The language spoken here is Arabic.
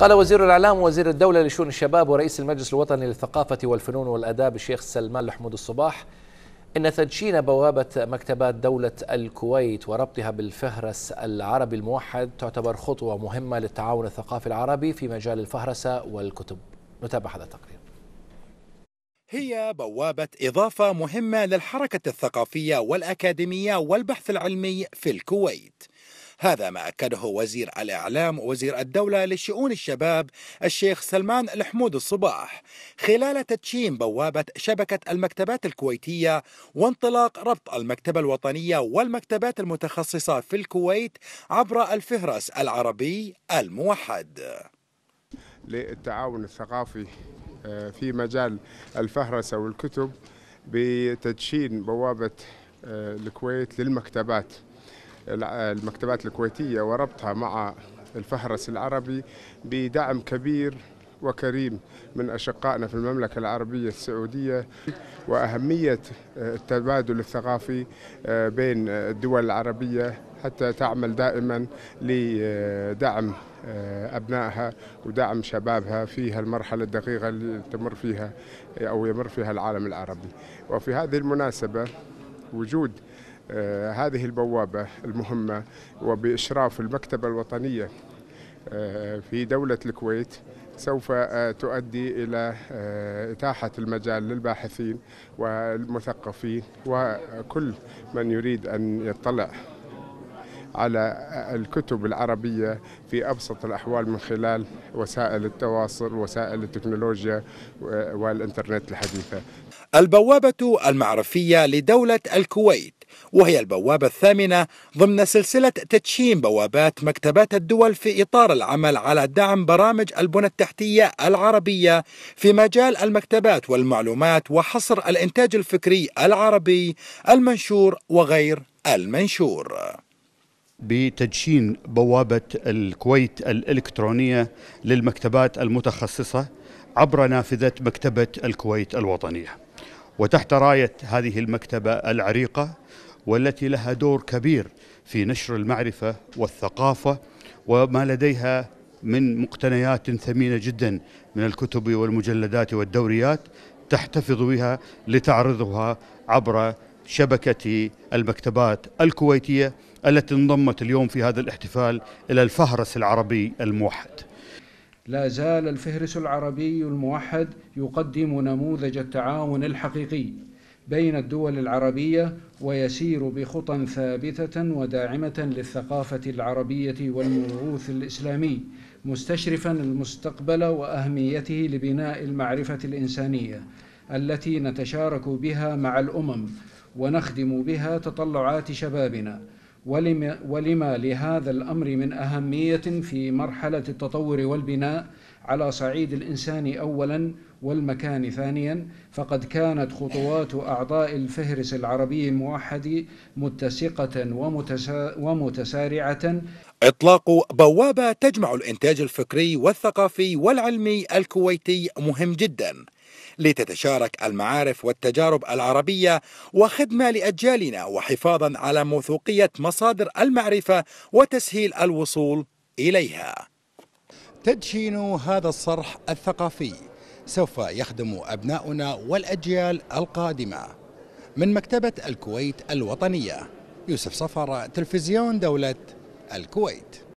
قال وزير الإعلام ووزير الدولة لشؤون الشباب ورئيس المجلس الوطني للثقافة والفنون والأداب الشيخ سلمان لحمود الصباح إن تدشين بوابة مكتبات دولة الكويت وربطها بالفهرس العربي الموحد تعتبر خطوة مهمة للتعاون الثقافي العربي في مجال الفهرسة والكتب نتابع هذا التقرير هي بوابة إضافة مهمة للحركة الثقافية والأكاديمية والبحث العلمي في الكويت هذا ما أكده وزير الإعلام وزير الدولة لشؤون الشباب الشيخ سلمان الحمود الصباح خلال تدشين بوابة شبكة المكتبات الكويتية وانطلاق ربط المكتبة الوطنية والمكتبات المتخصصة في الكويت عبر الفهرس العربي الموحد للتعاون الثقافي آه، في مجال الفهرسة والكتب بتدشين بوابة آه، الكويت للمكتبات المكتبات الكويتية وربطها مع الفهرس العربي بدعم كبير وكريم من أشقائنا في المملكة العربية السعودية وأهمية التبادل الثقافي آه، بين الدول العربية حتى تعمل دائما لدعم آه، أبنائها ودعم شبابها في هالمرحلة الدقيقة اللي تمر فيها أو يمر فيها العالم العربي وفي هذه المناسبة وجود آه، هذه البوابة المهمة وبإشراف المكتبة الوطنية آه، في دولة الكويت سوف آه، تؤدي إلى إتاحة المجال للباحثين والمثقفين وكل من يريد أن يطلع على الكتب العربية في أبسط الأحوال من خلال وسائل التواصل وسائل التكنولوجيا والإنترنت الحديثة البوابة المعرفية لدولة الكويت وهي البوابة الثامنة ضمن سلسلة تدشين بوابات مكتبات الدول في إطار العمل على دعم برامج البنى التحتية العربية في مجال المكتبات والمعلومات وحصر الإنتاج الفكري العربي المنشور وغير المنشور بتدشين بوابة الكويت الإلكترونية للمكتبات المتخصصة عبر نافذة مكتبة الكويت الوطنية وتحت رايه هذه المكتبه العريقه والتي لها دور كبير في نشر المعرفه والثقافه وما لديها من مقتنيات ثمينه جدا من الكتب والمجلدات والدوريات تحتفظ بها لتعرضها عبر شبكه المكتبات الكويتيه التي انضمت اليوم في هذا الاحتفال الى الفهرس العربي الموحد لا زال الفهرس العربي الموحد يقدم نموذج التعاون الحقيقي بين الدول العربية ويسير بخطى ثابتة وداعمة للثقافة العربية والموروث الإسلامي مستشرفا المستقبل وأهميته لبناء المعرفة الإنسانية التي نتشارك بها مع الأمم ونخدم بها تطلعات شبابنا ولما, ولما لهذا الأمر من أهمية في مرحلة التطور والبناء على صعيد الإنسان أولا والمكان ثانيا فقد كانت خطوات أعضاء الفهرس العربي الموحد متسقة ومتسا ومتسارعة إطلاق بوابة تجمع الإنتاج الفكري والثقافي والعلمي الكويتي مهم جدا لتتشارك المعارف والتجارب العربية وخدمة لأجيالنا وحفاظا على موثوقية مصادر المعرفة وتسهيل الوصول إليها تدشين هذا الصرح الثقافي سوف يخدم أبناؤنا والأجيال القادمة من مكتبة الكويت الوطنية يوسف صفر تلفزيون دولة الكويت